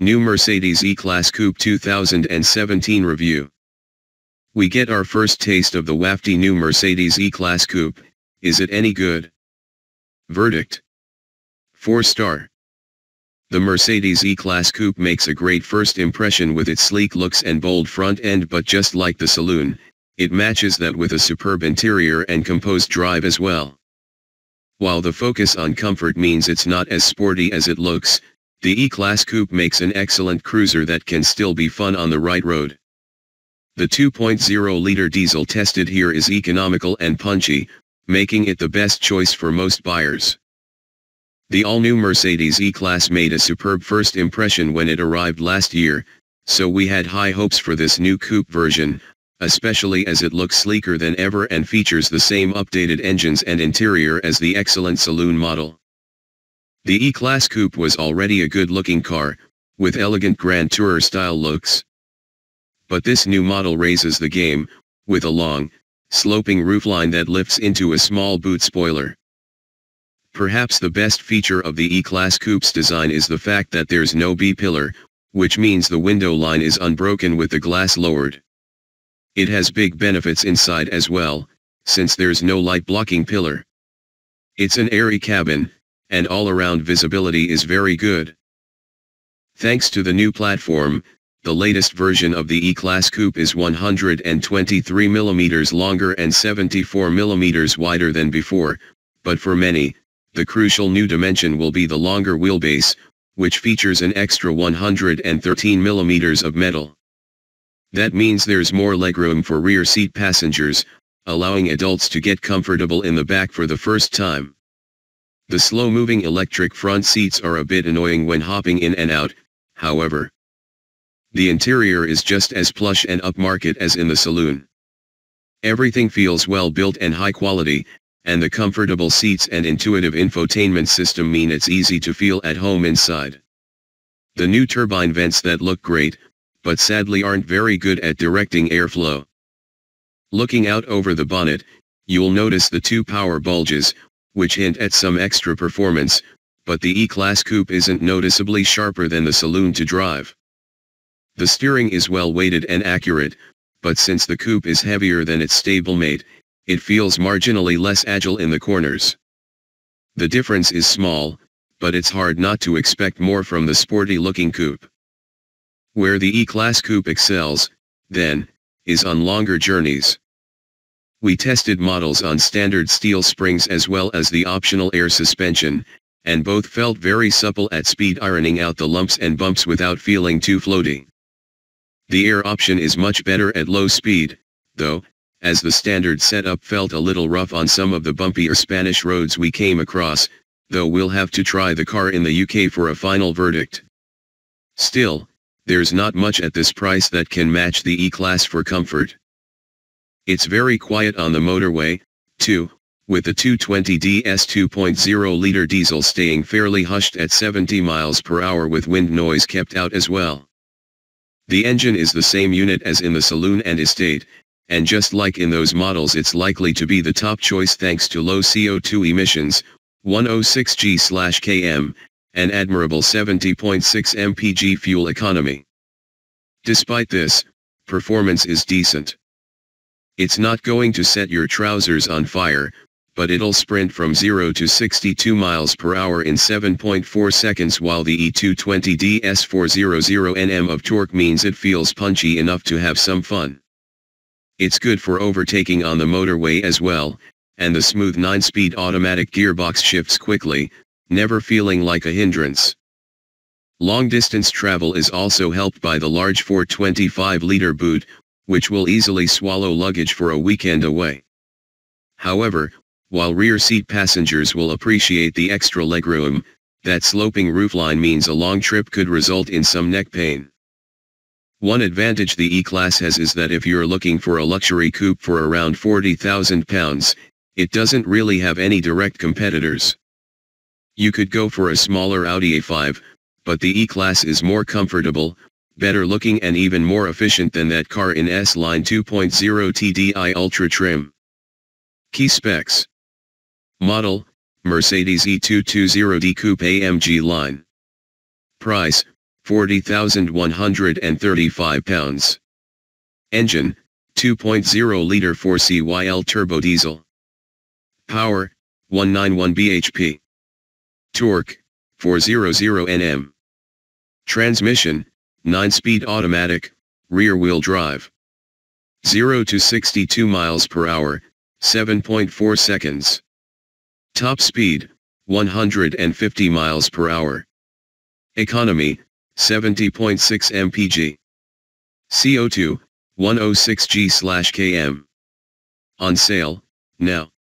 New Mercedes E-Class Coupe 2017 Review We get our first taste of the wafty new Mercedes E-Class Coupe, is it any good? Verdict 4 star The Mercedes E-Class Coupe makes a great first impression with its sleek looks and bold front end but just like the saloon, it matches that with a superb interior and composed drive as well. While the focus on comfort means it's not as sporty as it looks, the E-Class Coupe makes an excellent cruiser that can still be fun on the right road. The 2.0-liter diesel tested here is economical and punchy, making it the best choice for most buyers. The all-new Mercedes E-Class made a superb first impression when it arrived last year, so we had high hopes for this new coupe version, especially as it looks sleeker than ever and features the same updated engines and interior as the excellent saloon model. The E-Class Coupe was already a good-looking car, with elegant Grand Tourer-style looks. But this new model raises the game, with a long, sloping roofline that lifts into a small boot spoiler. Perhaps the best feature of the E-Class Coupe's design is the fact that there's no B-pillar, which means the window line is unbroken with the glass lowered. It has big benefits inside as well, since there's no light blocking pillar. It's an airy cabin, and all-around visibility is very good. Thanks to the new platform, the latest version of the E-Class Coupe is 123 mm longer and 74 mm wider than before, but for many, the crucial new dimension will be the longer wheelbase, which features an extra 113 mm of metal. That means there's more legroom for rear seat passengers, allowing adults to get comfortable in the back for the first time. The slow-moving electric front seats are a bit annoying when hopping in and out, however. The interior is just as plush and upmarket as in the saloon. Everything feels well built and high quality, and the comfortable seats and intuitive infotainment system mean it's easy to feel at home inside. The new turbine vents that look great, but sadly aren't very good at directing airflow. Looking out over the bonnet, you'll notice the two power bulges, which hint at some extra performance, but the E-Class coupe isn't noticeably sharper than the saloon to drive. The steering is well weighted and accurate, but since the coupe is heavier than its stablemate, it feels marginally less agile in the corners. The difference is small, but it's hard not to expect more from the sporty-looking coupe. Where the E-Class coupe excels, then, is on longer journeys. We tested models on standard steel springs as well as the optional air suspension, and both felt very supple at speed ironing out the lumps and bumps without feeling too floaty. The air option is much better at low speed, though, as the standard setup felt a little rough on some of the bumpier Spanish roads we came across, though we'll have to try the car in the UK for a final verdict. Still, there's not much at this price that can match the E-Class for comfort. It's very quiet on the motorway, too, with the 220DS 2.0-liter diesel staying fairly hushed at 70 miles per hour with wind noise kept out as well. The engine is the same unit as in the saloon and estate, and just like in those models it's likely to be the top choice thanks to low CO2 emissions, 106 g/km, an admirable 70.6 mpg fuel economy. Despite this, performance is decent. It's not going to set your trousers on fire, but it'll sprint from 0 to 62 miles per hour in 7.4 seconds while the E220 DS400NM of torque means it feels punchy enough to have some fun. It's good for overtaking on the motorway as well, and the smooth 9-speed automatic gearbox shifts quickly, never feeling like a hindrance. Long-distance travel is also helped by the large 425-liter boot, which will easily swallow luggage for a weekend away. However, while rear seat passengers will appreciate the extra legroom, that sloping roofline means a long trip could result in some neck pain. One advantage the E-Class has is that if you're looking for a luxury coupe for around £40,000, it doesn't really have any direct competitors. You could go for a smaller Audi A5, but the E-Class is more comfortable, better looking and even more efficient than that car in S-Line 2.0 TDI Ultra trim. Key specs. Model, Mercedes E220D Coupe AMG line. Price, £40,135. Engine, 2.0-liter 4CYL turbo diesel. Power, 191 bhp. Torque, 400 Nm. Transmission, 9-speed automatic, rear-wheel drive. 0 to 62 miles per hour, 7.4 seconds. Top speed, 150 miles per hour. Economy, 70.6 mpg. CO2, 106 g/km. On sale, now.